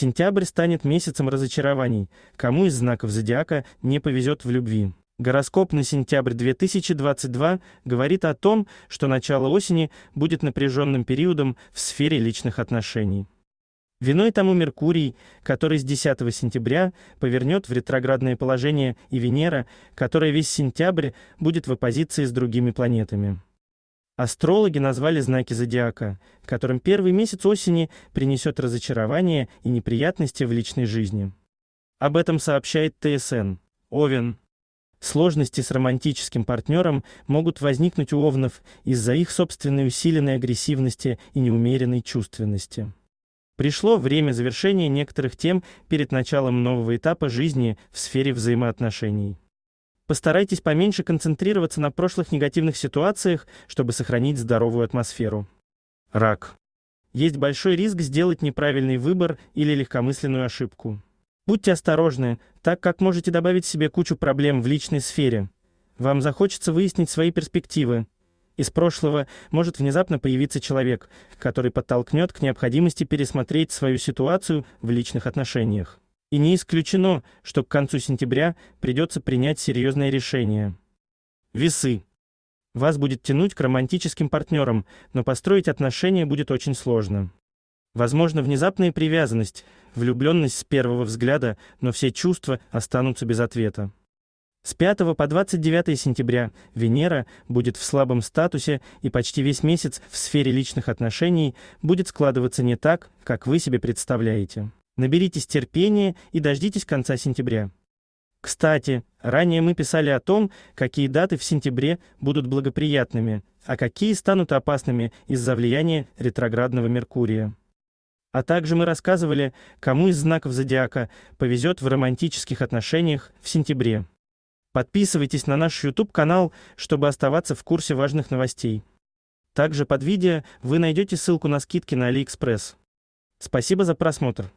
Сентябрь станет месяцем разочарований, кому из знаков зодиака не повезет в любви. Гороскоп на сентябрь 2022 говорит о том, что начало осени будет напряженным периодом в сфере личных отношений. Виной тому Меркурий, который с 10 сентября повернет в ретроградное положение, и Венера, которая весь сентябрь будет в оппозиции с другими планетами. Астрологи назвали знаки зодиака, которым первый месяц осени принесет разочарование и неприятности в личной жизни. Об этом сообщает ТСН. Овен. Сложности с романтическим партнером могут возникнуть у овнов из-за их собственной усиленной агрессивности и неумеренной чувственности. Пришло время завершения некоторых тем перед началом нового этапа жизни в сфере взаимоотношений. Постарайтесь поменьше концентрироваться на прошлых негативных ситуациях, чтобы сохранить здоровую атмосферу. Рак. Есть большой риск сделать неправильный выбор или легкомысленную ошибку. Будьте осторожны, так как можете добавить себе кучу проблем в личной сфере. Вам захочется выяснить свои перспективы. Из прошлого может внезапно появиться человек, который подтолкнет к необходимости пересмотреть свою ситуацию в личных отношениях. И не исключено, что к концу сентября придется принять серьезное решение. Весы. Вас будет тянуть к романтическим партнерам, но построить отношения будет очень сложно. Возможно, внезапная привязанность, влюбленность с первого взгляда, но все чувства останутся без ответа. С 5 по 29 сентября Венера будет в слабом статусе и почти весь месяц в сфере личных отношений будет складываться не так, как вы себе представляете. Наберитесь терпения и дождитесь конца сентября. Кстати, ранее мы писали о том, какие даты в сентябре будут благоприятными, а какие станут опасными из-за влияния ретроградного Меркурия. А также мы рассказывали, кому из знаков зодиака повезет в романтических отношениях в сентябре. Подписывайтесь на наш YouTube-канал, чтобы оставаться в курсе важных новостей. Также под видео вы найдете ссылку на скидки на AliExpress. Спасибо за просмотр.